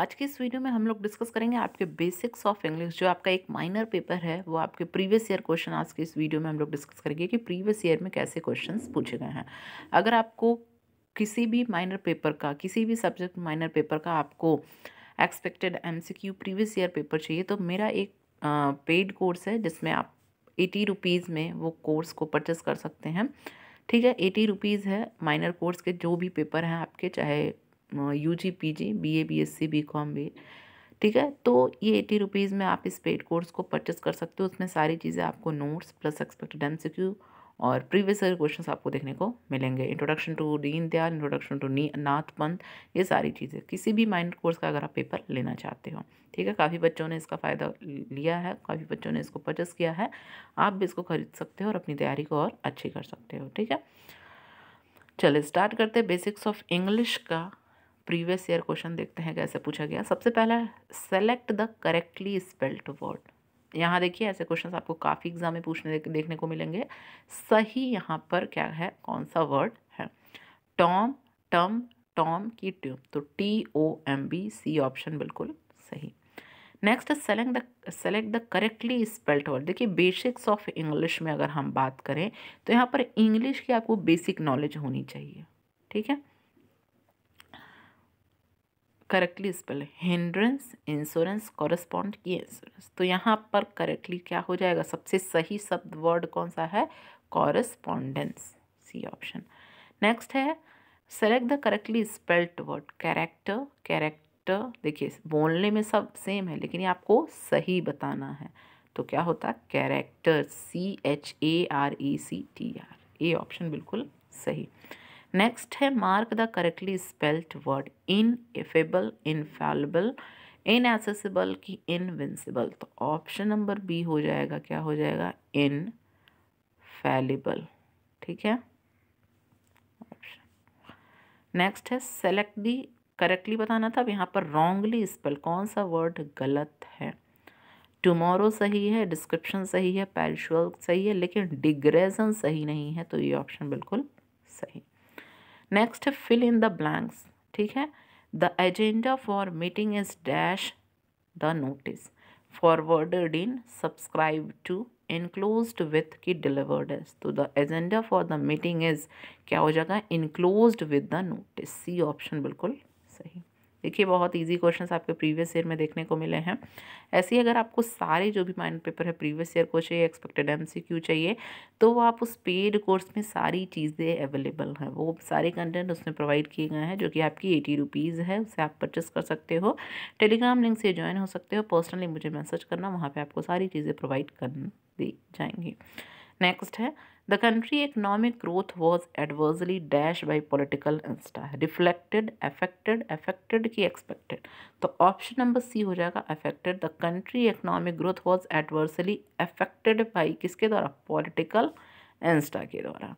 आज के इस वीडियो में हम लोग डिस्कस करेंगे आपके बेसिक्स ऑफ इंग्लिश जो आपका एक माइनर पेपर है वो आपके प्रीवियस ईयर क्वेश्चन आज के इस वीडियो में हम लोग डिस्कस करेंगे कि प्रीवियस ईयर में कैसे क्वेश्चन पूछे गए हैं अगर आपको किसी भी माइनर पेपर का किसी भी सब्जेक्ट माइनर पेपर का आपको expected Q previous year paper चाहिए तो मेरा एक पेड कोर्स है जिसमें आप एटी रुपीज़ में वो कोर्स को परचेस कर सकते हैं ठीक है एटी रुपीज़ है माइनर कोर्स के जो भी पेपर हैं आपके चाहे U G P G B A B S C B com B ठीक है तो ये एटी रुपीज़ में आप इस पेड कोर्स को परचेस कर सकते हो उसमें सारी चीज़ें आपको notes plus expected M C Q और प्रीवियस ईयर क्वेश्चन आपको देखने को मिलेंगे introduction to Deen Dayal introduction to नी नाथ पंथ ये सारी चीज़ें किसी भी माइंड कोर्स का अगर आप पेपर लेना चाहते हो ठीक है काफ़ी बच्चों ने इसका फ़ायदा लिया है काफ़ी बच्चों ने इसको परचेस किया है आप भी इसको खरीद सकते हो और अपनी तैयारी को और अच्छी कर सकते हो ठीक है चलिए स्टार्ट करते हैं बेसिक्स ऑफ इंग्लिश का प्रीवियस ईयर क्वेश्चन देखते हैं कैसे पूछा गया सबसे पहला select the correctly spelled word यहाँ देखिए ऐसे क्वेश्चन आपको काफ़ी एग्जाम में पूछने देखने को मिलेंगे सही यहाँ पर क्या है कौन सा वर्ड है टॉम टम टॉम की ट्यूम तो T O M B C option बिल्कुल सही next select the select the correctly spelt word देखिए बेसिक्स ऑफ इंग्लिश में अगर हम बात करें तो यहाँ पर इंग्लिश की आपको बेसिक नॉलेज होनी चाहिए ठीक है correctly spell hindrance insurance correspond की इंश्योरेंस तो यहाँ पर करेक्टली क्या हो जाएगा सबसे सही शब्द वर्ड कौन सा है कॉरेस्पॉन्डेंस सी ऑप्शन नेक्स्ट है select the correctly spelled word character character देखिए बोलने में सब सेम है लेकिन ये आपको सही बताना है तो क्या होता है character C H A R E C T R A option बिल्कुल सही नेक्स्ट है mark the correctly spelled word ineffable infallible accessible की इनविंसिबल तो ऑप्शन नंबर बी हो जाएगा क्या हो जाएगा इन फैलिबल ठीक है नेक्स्ट है सेलेक्ट दी करेक्टली बताना था अब यहाँ पर रॉन्गली स्पेल कौन सा वर्ड गलत है टुमारो सही है डिस्क्रिप्शन सही है पैरिशुअल सही है लेकिन डिग्रेजन सही नहीं है तो ये ऑप्शन बिल्कुल सही next fill in the blanks ठीक है the agenda for meeting is dash the notice forwarded in subscribe to enclose with की डिलीवर्ड इज तो the agenda for the meeting is क्या हो जाएगा enclose with the notice C option बिल्कुल सही देखिए बहुत इजी क्वेश्चंस आपके प्रीवियस ईयर में देखने को मिले हैं ऐसे ही अगर आपको सारे जो भी माइंड पेपर है प्रीवियस ईयर को चाहिए एक्सपेक्टेड एम चाहिए तो वो आप उस पेड कोर्स में सारी चीज़ें अवेलेबल हैं वो सारे कंटेंट उसमें प्रोवाइड किए गए हैं जो कि आपकी एटी रुपीज़ है उसे आप परचेस कर सकते हो टेलीग्राम लिंक से ज्वाइन हो सकते हो पर्सनली मुझे मैसेज करना वहाँ पर आपको सारी चीज़ें प्रोवाइड कर दी जाएंगी नेक्स्ट है The country economic growth was adversely dashed by political instability. Reflected, affected, affected की expected. तो option number C हो जाएगा affected. The country economic growth was adversely affected by किसके द्वारा political insta के द्वारा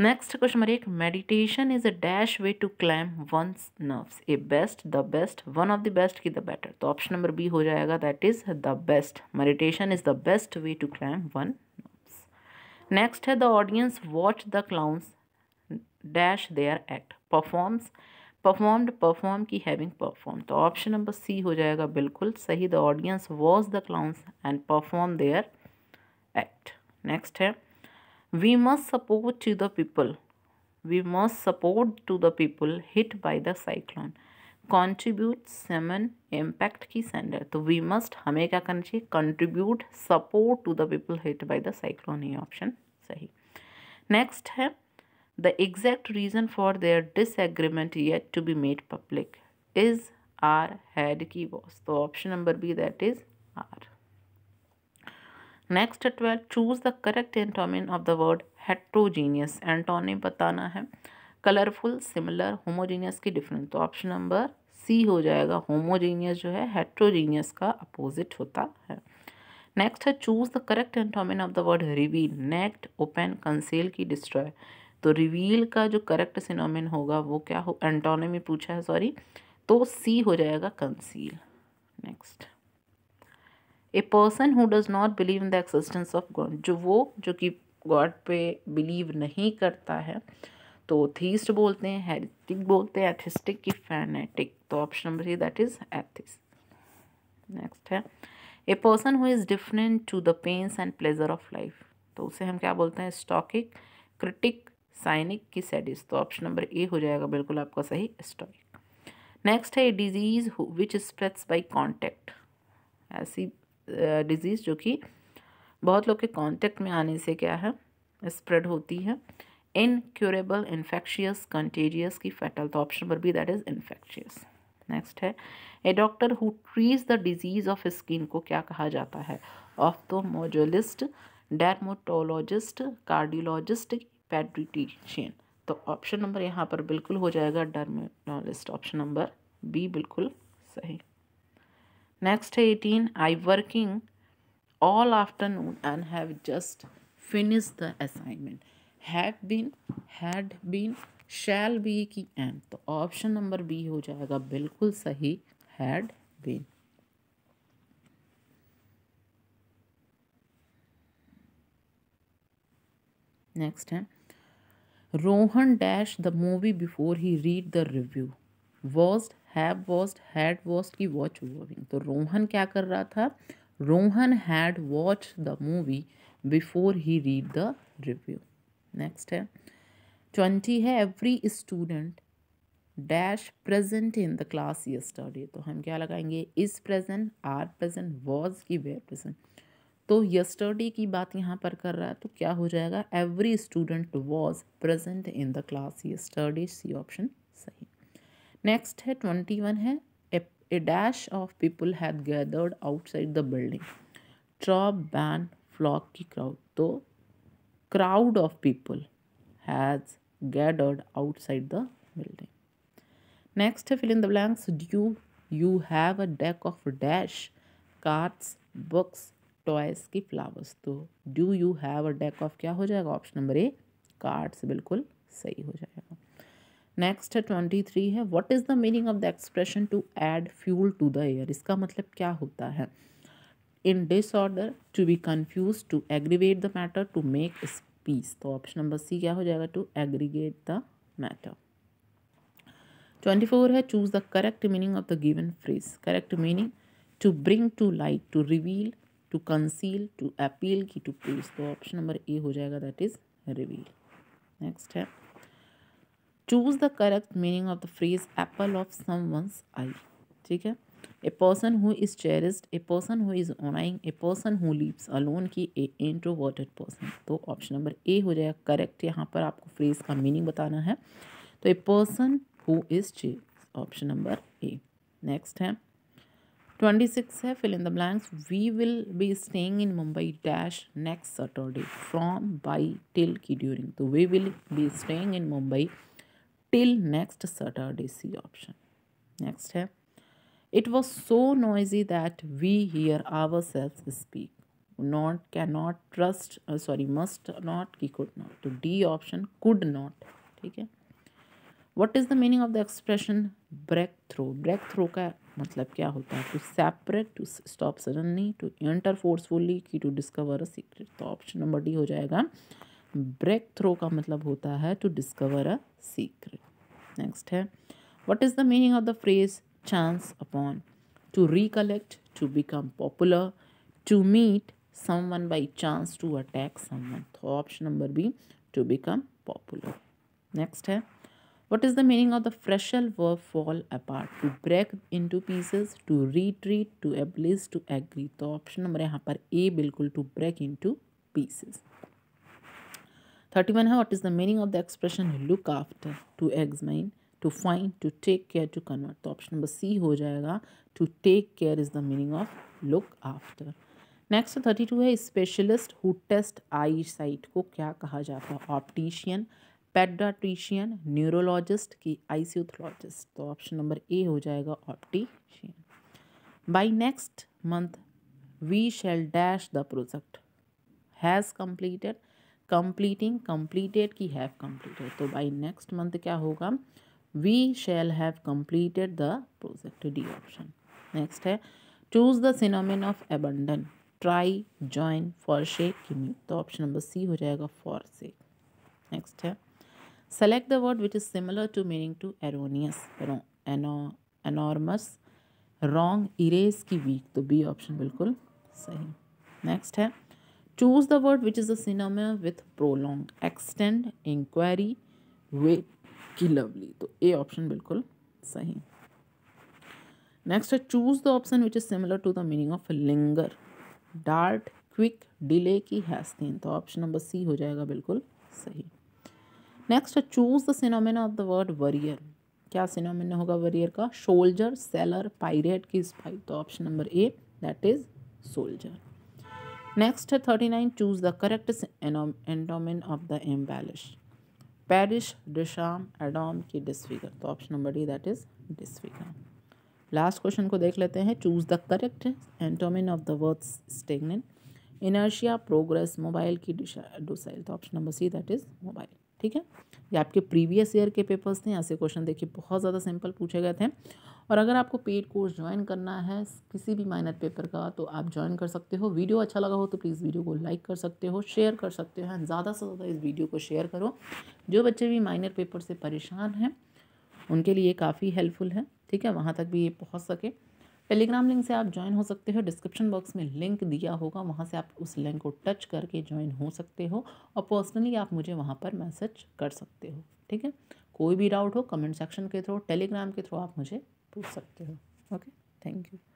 नेक्स्ट क्वेश्चन नंबर एक meditation is a dash way to climb one's nerves a best the best one of the best की the better तो option number B हो जाएगा that is the best meditation is the best way to climb one nerve next है the audience watch the clowns dash their act performs performed perform की having perform तो option number C हो जाएगा बिल्कुल सही the audience watch the clowns and perform their act next है we must support to the people we must support to the people hit by the cyclone contribute summon impact की sender तो we must हमें क्या करना चाहिए contribute support to the people hit by the cyclone ये option सही next है the exact reason for their disagreement yet to be made public is are had की वॉस तो option number B that is are next twelve choose the correct antonym of the word heterogeneous antonym बताना है colourful similar homogeneous की difference तो option number C हो जाएगा homogeneous जो है हेट्रोजीनियस का अपोजिट होता है नेक्स्ट है choose the correct antonym of the word reveal next open conceal की डिस्ट्रॉय तो रिवील का जो करेक्ट सिनोमिन होगा वो क्या हो एंटोनोमी पूछा है सॉरी तो सी हो जाएगा conceal next a person who does not believe in the existence of God जो वो जो कि गॉड पे बिलीव नहीं करता है तो थीस्ट बोलते हैं हेरिस्टिक बोलते हैं एथिस्टिक की फैनेटिक तो option number three that is atheist next है a person who is different to the pains and pleasure of life तो उसे हम क्या बोलते हैं स्टॉकिक क्रिटिक साइनिक की सैडिस तो ऑप्शन नंबर ए हो जाएगा बिल्कुल आपका सही स्टॉकिक नेक्स्ट है disease which spreads by contact ऐसी डिजीज़ जो कि बहुत लोग के कॉन्टेक्ट में आने से क्या है स्प्रेड होती है इनक्योरेबल इन्फेक्शियस कंटेजियस की फैटल तो ऑप्शन पर भी दैट इज इन्फेक्शियस नेक्स्ट है a doctor who treats the disease of skin को क्या कहा जाता है ऑफ्थोमोजोलिस्ट डर्मोटोलॉजिस्ट कार्डियोलॉजिस्ट पेड्रिटिशियन तो ऑप्शन नंबर यहाँ पर बिल्कुल हो जाएगा डरमोटोलिस्ट ऑप्शन नंबर बी बिल्कुल सही नेक्स्ट है eighteen I working all afternoon and have just finish the assignment had been had been shall be की एन तो ऑप्शन नंबर बी हो जाएगा बिल्कुल सही हैड बीन नेक्स्ट है Rohan dash the movie before he read the review watched have watched had watched की watch watching तो रोहन क्या कर रहा था Rohan had watch the movie before he read the review next है ट्वेंटी है every student dash present in the class ये study तो हम क्या लगाएंगे is present are present was की वेयर प्रेजेंट तो यस्टरडे की बात यहाँ पर कर रहा है तो क्या हो जाएगा every student was present in the class study C option सही नेक्स्ट है ट्वेंटी वन है a dash of people have gathered outside the building troop band flock की क्राउड तो crowd of people has gathered outside the building. Next, fill in the blanks. Do you, you have a deck of dash cards, books, toys की flowers तो do you have a deck of क्या हो जाएगा option number ए cards बिल्कुल सही हो जाएगा next है ट्वेंटी थ्री है what is the meaning of the expression to add fuel to the air इसका मतलब क्या होता है in disorder to be confused to aggravate the matter to make peace तो ऑप्शन नंबर सी क्या हो जाएगा to aggregate the matter twenty four है choose the correct meaning of the given phrase correct meaning to bring to light to reveal to conceal to appeal की to please तो option number A हो जाएगा that is reveal next है choose the correct meaning of the phrase apple of someone's eye ठीक है a person who is cherished a person who is annoying a person who lives alone की a introverted person तो option number A हो जाएगा correct यहाँ पर आपको phrase का मीनिंग बताना है तो ए पर्सन हु इज चे ऑप्शन नंबर ए नेक्स्ट है ट्वेंटी सिक्स है fill in the blanks we will be staying in Mumbai dash next Saturday from by till की ड्यूरिंग तो we will be staying in Mumbai till next Saturday C option next है It was so noisy that we hear ourselves speak. Not, cannot, trust, uh, sorry, must not, ki could not. तो D option could not. ठीक है what is the meaning of the expression break through break through का मतलब क्या होता है to separate to stop suddenly to enter forcefully की to discover a secret तो ऑप्शन नंबर डी हो जाएगा ब्रेक थ्रो का मतलब होता है to discover a secret next है what is the meaning of the phrase chance upon, to recollect, to become popular, to meet someone by chance, to attack someone. So option number B, to become popular. Next what is the meaning of the freshel verb fall apart? To break into pieces, to retreat, to ablaze, to agree. So option number यहाँ पर to break into pieces. Thirty-one. what is the meaning of the expression look after? To examine, to find to take care to convert तो option number C हो जाएगा to take care is the meaning of look after next thirty two है specialist who test eyesight को क्या कहा जाता है optician पेडाट्रिशियन neurologist की आईसीथोलॉजिस्ट तो ऑप्शन नंबर ए हो जाएगा optician by next month we shall dash the project has completed completing completed की हैव कम्प्लीटेड तो बाई नेक्स्ट मंथ क्या होगा we shall have completed the project D option next है choose the synonym of abandon try join forsake किमी तो option number C हो जाएगा for forsake next है select the word which is similar to meaning to erroneous enormous wrong erase की weak तो B option बिल्कुल सही next है choose the word which is the synonym with prolong extend inquiry wait कि lovely तो A option बिल्कुल सही next है choose the option which is similar to the meaning of linger dart quick delay की hasten तो option number C हो जाएगा बिल्कुल सही नेक्स्ट है choose the synonym of the word warrior क्या सिनोमिना होगा वरियर का शोल्जर सेलर पायरेट की स्पाई तो option number A that is soldier next है thirty nine choose the correct antonym of the embellish perish डिशाम Adam की disfigure तो option number D that is disfigure last question को देख लेते हैं choose the correct antonym of the word stagnant inertia progress mobile की decile तो option number C that is mobile ठीक है ये आपके प्रीवियस ईयर के पेपर्स थे ऐसे क्वेश्चन देखिए बहुत ज़्यादा सिंपल पूछे गए थे और अगर आपको पेड कोर्स ज्वाइन करना है किसी भी माइनर पेपर का तो आप ज्वाइन कर सकते हो वीडियो अच्छा लगा हो तो प्लीज़ वीडियो को लाइक कर सकते हो शेयर कर सकते हो ज़्यादा से ज़्यादा इस वीडियो को शेयर करो जो बच्चे भी माइनर पेपर से परेशान हैं उनके लिए काफ़ी हेल्पफुल है ठीक है वहाँ तक भी ये पहुँच सके टेलीग्राम लिंक से आप ज्वाइन हो सकते हो डिस्क्रिप्शन बॉक्स में लिंक दिया होगा वहाँ से आप उस लिंक को टच करके ज्वाइन हो सकते हो और पर्सनली आप मुझे वहाँ पर मैसेज कर सकते हो ठीक है कोई भी डाउट हो कमेंट सेक्शन के थ्रू टेलीग्राम के थ्रू आप मुझे पूछ सकते हो ओके थैंक यू